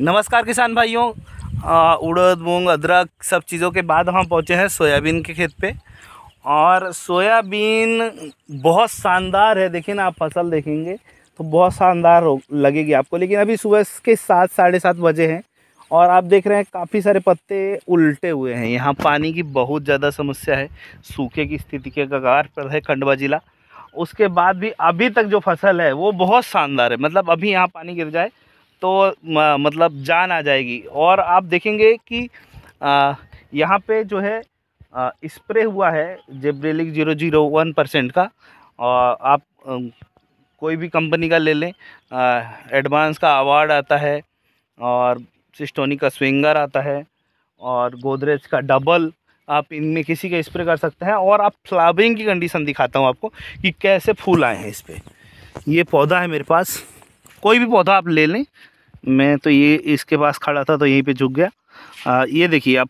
नमस्कार किसान भाइयों उड़द मूंग अदरक सब चीज़ों के बाद हम पहुँचे हैं सोयाबीन के खेत पे और सोयाबीन बहुत शानदार है देखिए ना आप फसल देखेंगे तो बहुत शानदार हो लगेगी आपको लेकिन अभी सुबह के सात साढ़े सात बजे हैं और आप देख रहे हैं काफ़ी सारे पत्ते उल्टे हुए हैं यहाँ पानी की बहुत ज़्यादा समस्या है सूखे की स्थिति के कगार पर है खंडवा ज़िला उसके बाद भी अभी तक जो फसल है वो बहुत शानदार है मतलब अभी यहाँ पानी गिर जाए तो मतलब जान आ जाएगी और आप देखेंगे कि यहाँ पे जो है स्प्रे हुआ है gibberellic zero zero one percent का और आप कोई भी कंपनी का ले लें एडवांस का अवार्ड आता है और सिस्टोनी का स्विंगर आता है और गोदरेज का डबल आप इनमें किसी का स्प्रे कर सकते हैं और आप फ्लावरिंग की कंडीशन दिखाता हूँ आपको कि कैसे फूल आए हैं इस पर यह पौधा है मेरे पास कोई भी पौधा आप ले लें मैं तो ये इसके पास खड़ा था तो यहीं पे झुक गया आ, ये देखिए आप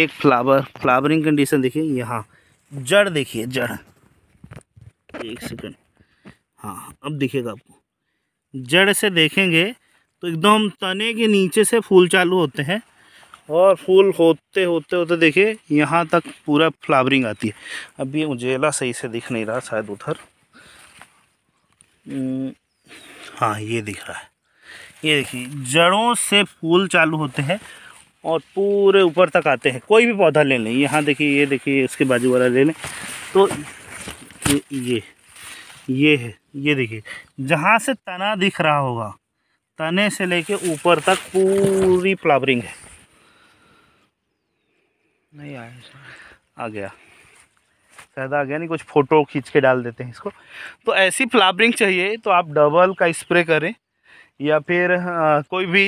एक फ्लावर फ्लावरिंग कंडीशन देखिए यहाँ जड़ देखिए जड़ एक सेकंड हाँ अब दिखेगा आपको जड़ से देखेंगे तो एकदम तने के नीचे से फूल चालू होते हैं और फूल होते होते होते देखिए यहाँ तक पूरा फ्लावरिंग आती है अब ये उजेला सही से दिख नहीं रहा शायद उधर हम्म, हाँ ये दिख रहा है ये देखिए जड़ों से फूल चालू होते हैं और पूरे ऊपर तक आते हैं कोई भी पौधा ले लें यहाँ देखिए ये देखिए इसके बाजू वाला ले लें तो ये ये ये है ये देखिए जहाँ से तना दिख रहा होगा तने से लेके ऊपर तक पूरी फ्लावरिंग है नहीं आया आ गया फ़ायदा आ गया नहीं कुछ फ़ोटो खींच के डाल देते हैं इसको तो ऐसी फ्लावरिंग चाहिए तो आप डबल का स्प्रे करें या फिर आ, हाँ, कोई भी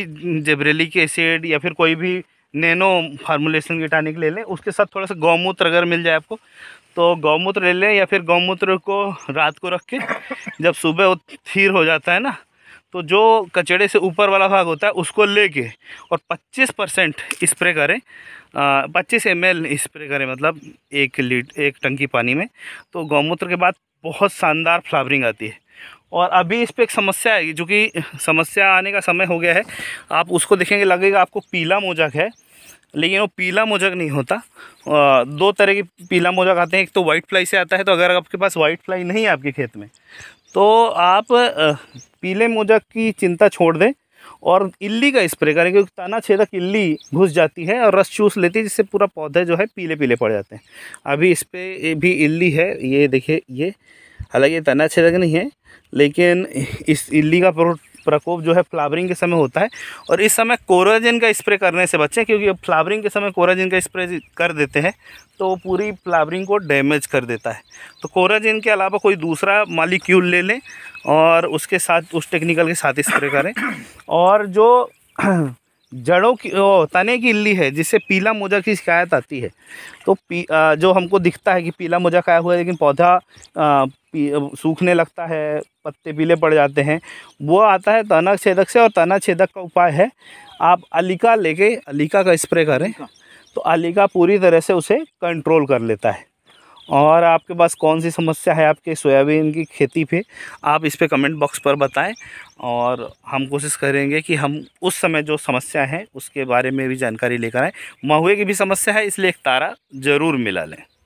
जेबरेलिक एसिड या फिर कोई भी नैनो फार्मुलेशन की टानिक ले लें उसके साथ थोड़ा सा गौमूत्र अगर मिल जाए आपको तो गौमूत्र ले लें या फिर गौमूत्र को रात को रख के जब सुबह वो थीर हो जाता है ना तो जो कचड़े से ऊपर वाला भाग होता है उसको लेके और 25 परसेंट इस्प्रे करें पच्चीस एम एल स्प्रे करें मतलब एक लीट एक टंकी पानी में तो गौमूत्र के बाद बहुत शानदार फ्लावरिंग आती है और अभी इस पर एक समस्या आएगी जो कि समस्या आने का समय हो गया है आप उसको देखेंगे लगेगा आपको पीला मोजक है लेकिन वो पीला मोजक नहीं होता दो तरह के पीला मोजक आते हैं एक तो वाइट फ्लाई से आता है तो अगर आपके पास वाइट फ्लाई नहीं है आपके खेत में तो आप पीले मोजा की चिंता छोड़ दें और इल्ली का स्प्रे करें क्योंकि ताना छेदक इल्ली घुस जाती है और रस चूस लेती है जिससे पूरा पौधा जो है पीले पीले पड़ जाते हैं अभी इस पर भी इल्ली है ये देखिए ये हालांकि ये तना छेदक नहीं है लेकिन इस इल्ली का प्रकोप जो है फ्लावरिंग के समय होता है और इस समय कोराजिन का स्प्रे करने से बचें क्योंकि फ्लावरिंग के समय कोराजिन का स्प्रे कर देते हैं तो वो पूरी फ्लावरिंग को डैमेज कर देता है तो कोराजिन के अलावा कोई दूसरा मालिक्यूल ले लें और उसके साथ उस टेक्निकल के साथ स्प्रे करें और जो जड़ों की ओ, तने की इल्ली है जिससे पीला मोजा की शिकायत आती है तो पी आ, जो हमको दिखता है कि पीला मोजा खाया हुआ है लेकिन पौधा आ, सूखने लगता है पत्ते पीले पड़ जाते हैं वो आता है तना छेदक से और तना छेदक का उपाय है आप अलिका लेके अलिका का स्प्रे करें हाँ। तो अलिका पूरी तरह से उसे कंट्रोल कर लेता है और आपके पास कौन सी समस्या है आपके सोयाबीन की खेती पे आप इस पर कमेंट बॉक्स पर बताएं और हम कोशिश करेंगे कि हम उस समय जो समस्या है उसके बारे में भी जानकारी लेकर आएँ महुए की भी समस्या है इसलिए एक तारा ज़रूर मिला लें